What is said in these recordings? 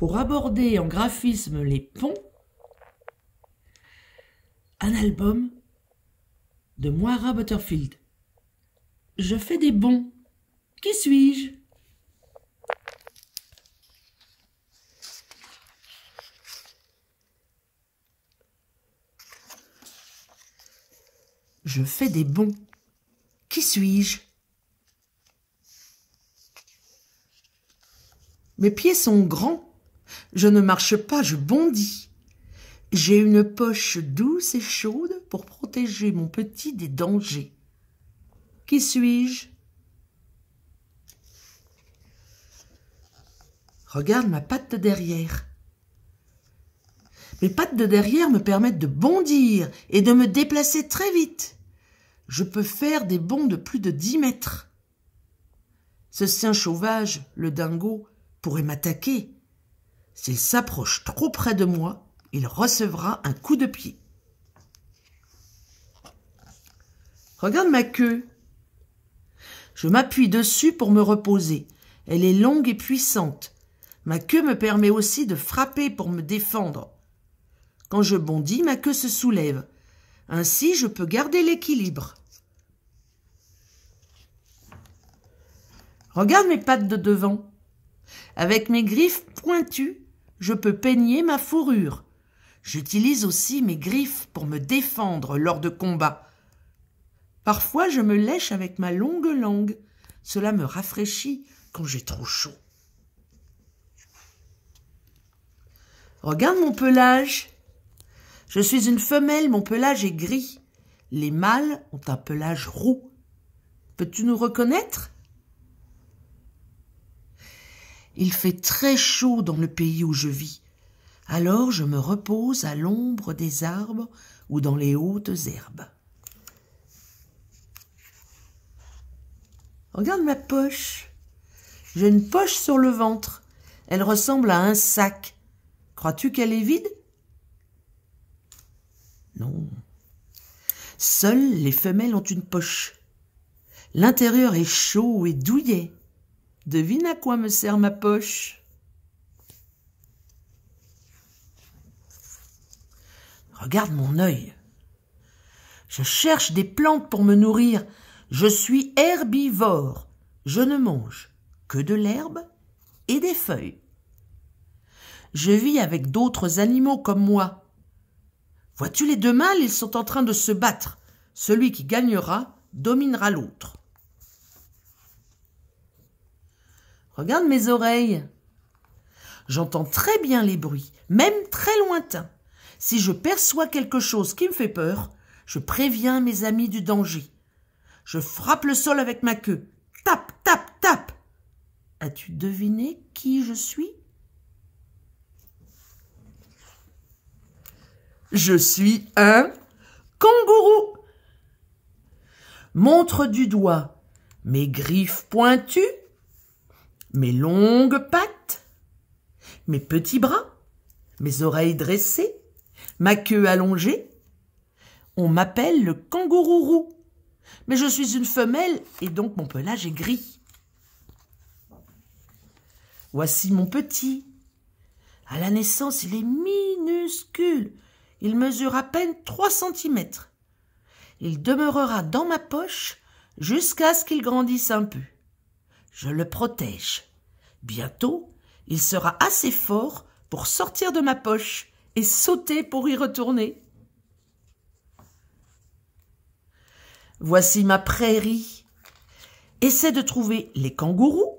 pour aborder en graphisme les ponts, un album de Moira Butterfield. Je fais des bons. Qui suis-je Je fais des bons. Qui suis-je Mes pieds sont grands je ne marche pas, je bondis. J'ai une poche douce et chaude pour protéger mon petit des dangers. Qui suis-je Regarde ma patte de derrière. Mes pattes de derrière me permettent de bondir et de me déplacer très vite. Je peux faire des bonds de plus de dix mètres. Ce sien sauvage, le dingo, pourrait m'attaquer, s'il s'approche trop près de moi, il recevra un coup de pied. Regarde ma queue. Je m'appuie dessus pour me reposer. Elle est longue et puissante. Ma queue me permet aussi de frapper pour me défendre. Quand je bondis, ma queue se soulève. Ainsi, je peux garder l'équilibre. Regarde mes pattes de devant. Avec mes griffes pointues, je peux peigner ma fourrure. J'utilise aussi mes griffes pour me défendre lors de combats. Parfois je me lèche avec ma longue langue. Cela me rafraîchit quand j'ai trop chaud. Regarde mon pelage. Je suis une femelle, mon pelage est gris. Les mâles ont un pelage roux. Peux-tu nous reconnaître il fait très chaud dans le pays où je vis. Alors je me repose à l'ombre des arbres ou dans les hautes herbes. Regarde ma poche. J'ai une poche sur le ventre. Elle ressemble à un sac. Crois-tu qu'elle est vide Non. Seules les femelles ont une poche. L'intérieur est chaud et douillet. Devine à quoi me sert ma poche. Regarde mon œil. Je cherche des plantes pour me nourrir. Je suis herbivore. Je ne mange que de l'herbe et des feuilles. Je vis avec d'autres animaux comme moi. Vois-tu les deux mâles, ils sont en train de se battre. Celui qui gagnera dominera l'autre. Regarde mes oreilles. J'entends très bien les bruits, même très lointains. Si je perçois quelque chose qui me fait peur, je préviens mes amis du danger. Je frappe le sol avec ma queue. Tap, tap, tap. As-tu deviné qui je suis Je suis un kangourou. Montre du doigt mes griffes pointues mes longues pattes, mes petits bras, mes oreilles dressées, ma queue allongée. On m'appelle le kangourou roux, mais je suis une femelle et donc mon pelage est gris. Voici mon petit. À la naissance, il est minuscule. Il mesure à peine trois centimètres. Il demeurera dans ma poche jusqu'à ce qu'il grandisse un peu. Je le protège. Bientôt, il sera assez fort pour sortir de ma poche et sauter pour y retourner. Voici ma prairie. Essaie de trouver les kangourous,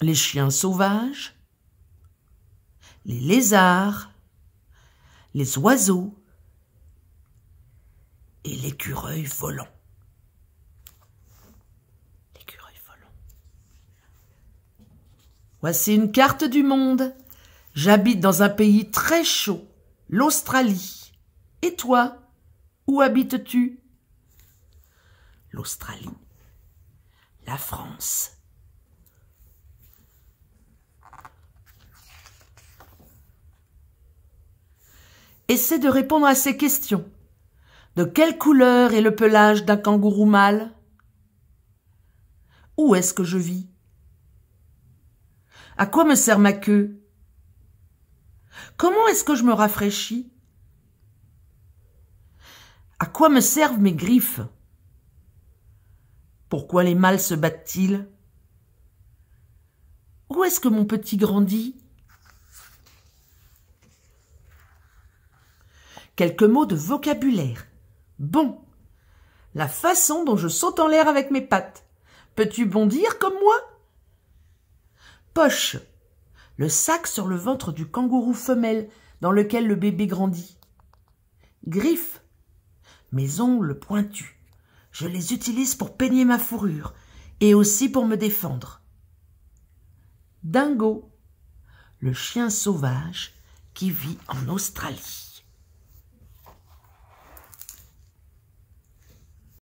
les chiens sauvages, les lézards, les oiseaux et l'écureuil volant. Voici une carte du monde. J'habite dans un pays très chaud, l'Australie. Et toi, où habites-tu L'Australie. La France. Essaie de répondre à ces questions. De quelle couleur est le pelage d'un kangourou mâle Où est-ce que je vis à quoi me sert ma queue Comment est-ce que je me rafraîchis À quoi me servent mes griffes Pourquoi les mâles se battent-ils Où est-ce que mon petit grandit Quelques mots de vocabulaire. Bon. La façon dont je saute en l'air avec mes pattes. Peux-tu bondir comme moi poche, le sac sur le ventre du kangourou femelle dans lequel le bébé grandit. Griffes, mes ongles pointus. Je les utilise pour peigner ma fourrure et aussi pour me défendre. Dingo, le chien sauvage qui vit en Australie.